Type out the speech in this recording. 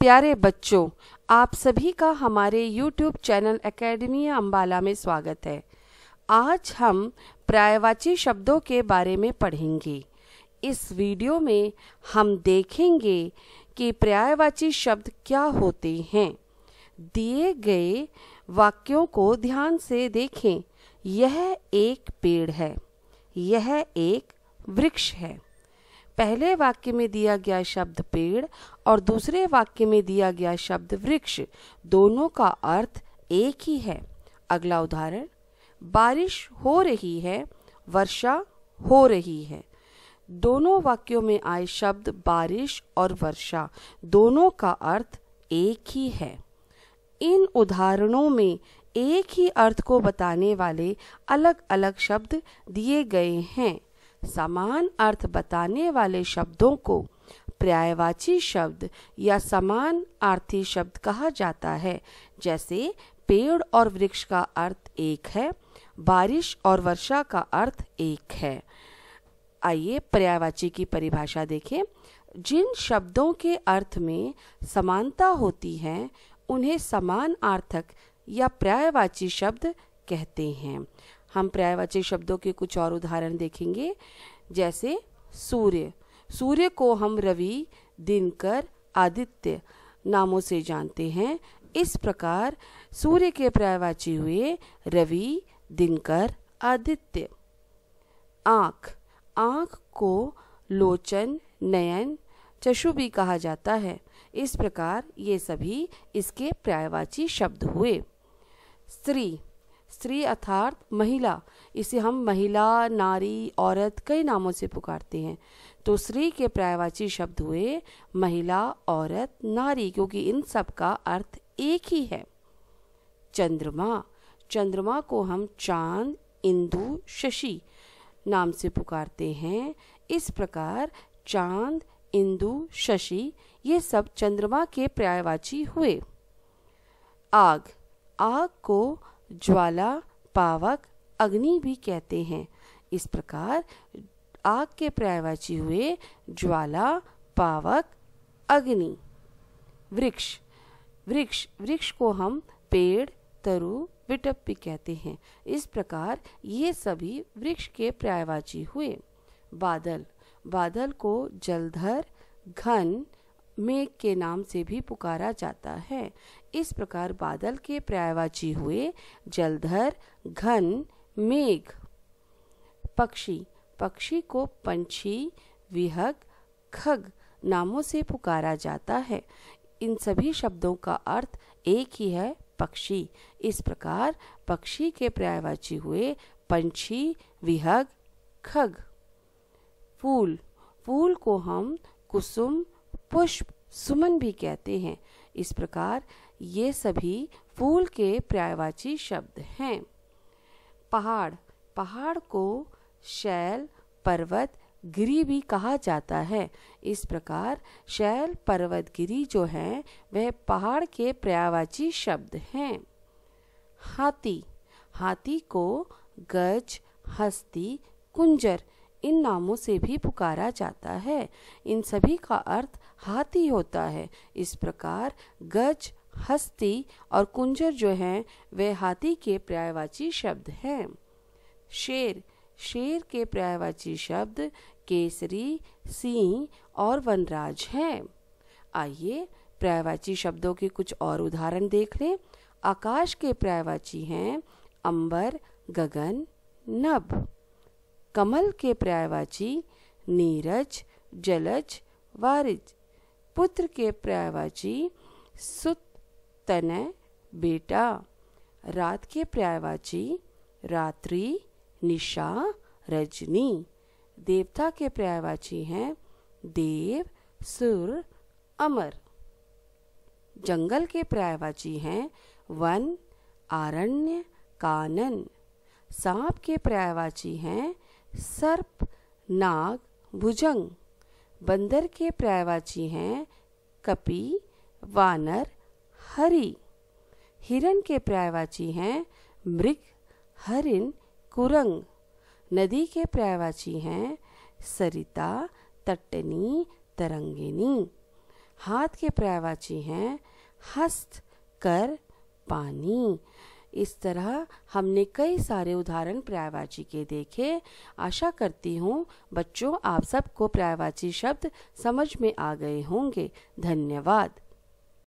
प्यारे बच्चों आप सभी का हमारे YouTube चैनल अकेडमी अम्बाला में स्वागत है आज हम प्रायवाची शब्दों के बारे में पढ़ेंगे इस वीडियो में हम देखेंगे कि पर्यायवाची शब्द क्या होते हैं दिए गए वाक्यों को ध्यान से देखें यह एक पेड़ है यह एक वृक्ष है पहले वाक्य में दिया गया शब्द पेड़ और दूसरे वाक्य में दिया गया शब्द वृक्ष दोनों का अर्थ एक ही है अगला उदाहरण बारिश हो रही है वर्षा हो रही है दोनों वाक्यों में आए शब्द बारिश और वर्षा दोनों का अर्थ एक ही है इन उदाहरणों में एक ही अर्थ को बताने वाले अलग अलग शब्द दिए गए हैं समान अर्थ बताने वाले शब्दों को पर्यायवाची शब्द या समान अर्थी शब्द कहा जाता है जैसे पेड़ और वृक्ष का अर्थ एक है बारिश और वर्षा का अर्थ एक है आइए पर्यायवाची की परिभाषा देखें जिन शब्दों के अर्थ में समानता होती है उन्हें समान आर्थक या पर्यायवाची शब्द कहते हैं हम पर्यायवाची शब्दों के कुछ और उदाहरण देखेंगे जैसे सूर्य सूर्य को हम रवि दिनकर आदित्य नामों से जानते हैं इस प्रकार सूर्य के पर्यायवाची हुए रवि दिनकर आदित्य आँख आँख को लोचन नयन चशु भी कहा जाता है इस प्रकार ये सभी इसके पर्यायवाची शब्द हुए स्त्री स्त्री अर्थात महिला इसे हम महिला नारी औरत कई नामों से पुकारते हैं तो स्त्री के प्रायवाची शब्द हुए महिला औरत नारी क्योंकि इन सब का अर्थ एक ही है चंद्रमा चंद्रमा को हम चांद इंदु शशि नाम से पुकारते हैं इस प्रकार चांद इंदु शशि ये सब चंद्रमा के पर्यायवाची हुए आग आग को ज्वाला पावक अग्नि भी कहते हैं इस प्रकार आग के पर्यायवाची हुए ज्वाला पावक अग्नि वृक्ष वृक्ष वृक्ष को हम पेड़ तरु विटप भी कहते हैं इस प्रकार ये सभी वृक्ष के पर्यायवाची हुए बादल बादल को जलधर घन मेघ के नाम से भी पुकारा जाता है इस प्रकार बादल के पर्यायवाची हुए जलधर घन मेघ पक्षी पक्षी को पंछी विहग खग नामों से पुकारा जाता है इन सभी शब्दों का अर्थ एक ही है पक्षी इस प्रकार पक्षी के पर्यायवाची हुए पंछी विहग खग फूल फूल को हम कुसुम पुष्प सुमन भी कहते हैं इस प्रकार ये सभी फूल के पर्यायवाची शब्द हैं पहाड़ पहाड़ को शैल पर्वत गिरी भी कहा जाता है इस प्रकार शैल पर्वत गिरी जो है वह पहाड़ के पर्यायवाची शब्द हैं हाथी हाथी को गज हस्ती कुंजर इन नामों से भी पुकारा जाता है इन सभी का अर्थ हाथी होता है इस प्रकार गज हस्ती और कुंजर जो है वे हाथी के पर्यायवाची शब्द हैं शेर शेर के पर्यायवाची शब्द केसरी सिंह और वनराज हैं आइए पर्यायवाची शब्दों के कुछ और उदाहरण देख लें आकाश के पर्यायवाची हैं अंबर गगन नभ कमल के पर्यायवाची नीरज जलज वारिज पुत्र के पर्यायवाची सुत तनय बेटा रात के पर्यायवाची रात्रि निशा रजनी देवता के पर्यायवाची हैं देव सुर अमर जंगल के पर्यायवाची हैं वन आरण्य कानन सांप के पर्यायवाची हैं सर्प नाग भुजंग बंदर के पर्यायवाची हैं कपि वानर हरि हिरण के पर्यायवाची हैं मृग हरिन कुरंग नदी के पर्यायवाची हैं सरिता तट्टनी तरंगिनी हाथ के पर्यायवाची हैं हस्त कर पानी इस तरह हमने कई सारे उदाहरण पर्यायवाची के देखे आशा करती हूँ बच्चों आप सबको पर्यायवाची शब्द समझ में आ गए होंगे धन्यवाद